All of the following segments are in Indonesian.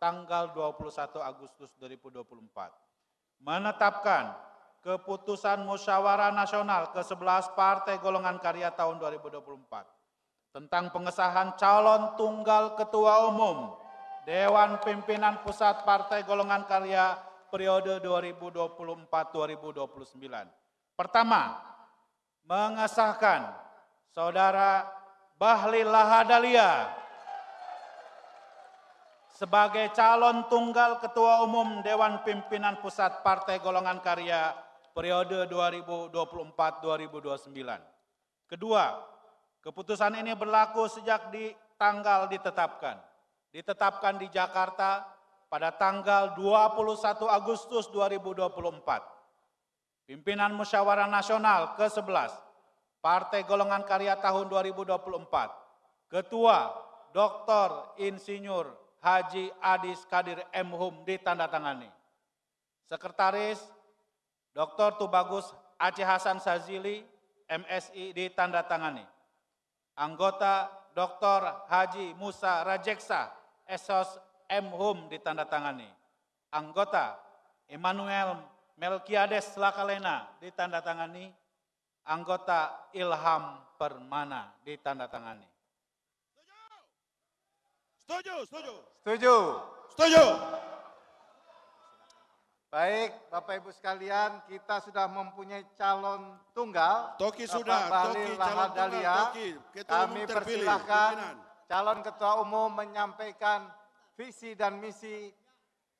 tanggal 21 Agustus 2024 menetapkan keputusan musyawarah nasional ke-11 Partai Golongan Karya tahun 2024 tentang pengesahan calon tunggal ketua umum Dewan Pimpinan Pusat Partai Golongan Karya periode 2024-2029. Pertama, mengesahkan Saudara Bahlil Lahadalia sebagai calon tunggal Ketua Umum Dewan Pimpinan Pusat Partai Golongan Karya periode 2024-2029. Kedua, keputusan ini berlaku sejak di tanggal ditetapkan. Ditetapkan di Jakarta pada tanggal 21 Agustus 2024. Pimpinan Musyawarah Nasional ke-11 Partai Golongan Karya tahun 2024. Ketua Dr. Insinyur Haji Adis Kadir M. Hum ditandatangani. Sekretaris Dr. Tubagus Aceh Hasan Sazili, MSI ditandatangani. Anggota Dr. Haji Musa Rajeksa, Esos M. Hum ditandatangani. Anggota Emmanuel Melkiades Lakalena ditandatangani. Anggota Ilham Permana ditandatangani. Setuju, setuju. Setuju. Setuju. Baik, Bapak Ibu sekalian, kita sudah mempunyai calon tunggal. Toki Bapak sudah, Toki Toki, Kami persilahkan calon Ketua Umum menyampaikan visi dan misi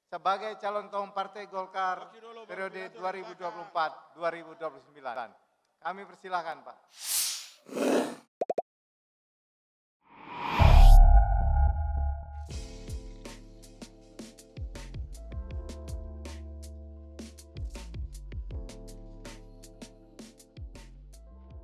sebagai calon ketua Partai Golkar periode 2024-2029. Kami persilahkan Pak.